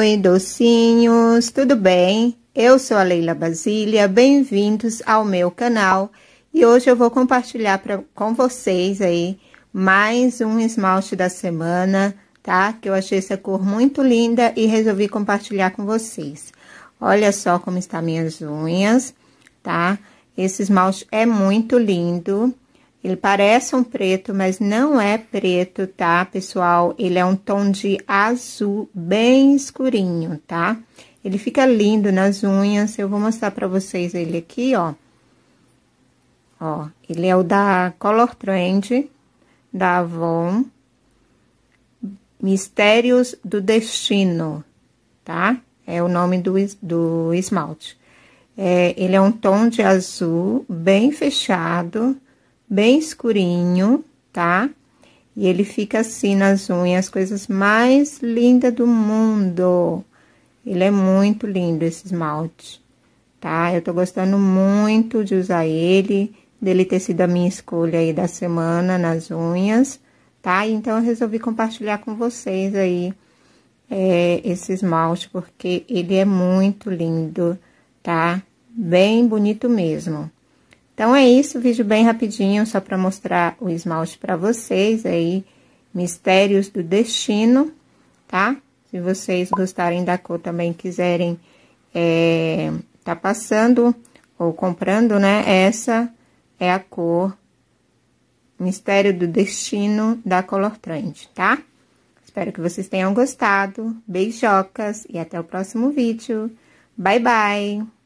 Oi, docinhos, tudo bem? Eu sou a Leila Basília, bem-vindos ao meu canal e hoje eu vou compartilhar pra, com vocês aí mais um esmalte da semana, tá? Que eu achei essa cor muito linda e resolvi compartilhar com vocês. Olha só como estão minhas unhas, tá? Esse esmalte é muito lindo, ele parece um preto, mas não é preto, tá, pessoal? Ele é um tom de azul bem escurinho, tá? Ele fica lindo nas unhas. Eu vou mostrar pra vocês ele aqui, ó. Ó, ele é o da Color Trend, da Avon. Mistérios do Destino, tá? É o nome do, do esmalte. É, ele é um tom de azul bem fechado bem escurinho, tá? E ele fica assim nas unhas, coisas mais lindas do mundo. Ele é muito lindo esse esmalte, tá? Eu tô gostando muito de usar ele, dele ter sido a minha escolha aí da semana nas unhas, tá? Então, eu resolvi compartilhar com vocês aí é, esse esmalte, porque ele é muito lindo, tá? Bem bonito mesmo. Então, é isso, vídeo bem rapidinho, só para mostrar o esmalte para vocês aí, mistérios do destino, tá? Se vocês gostarem da cor também, quiserem é, tá passando ou comprando, né? Essa é a cor Mistério do Destino da Color Trend, tá? Espero que vocês tenham gostado. Beijocas e até o próximo vídeo. Bye, bye!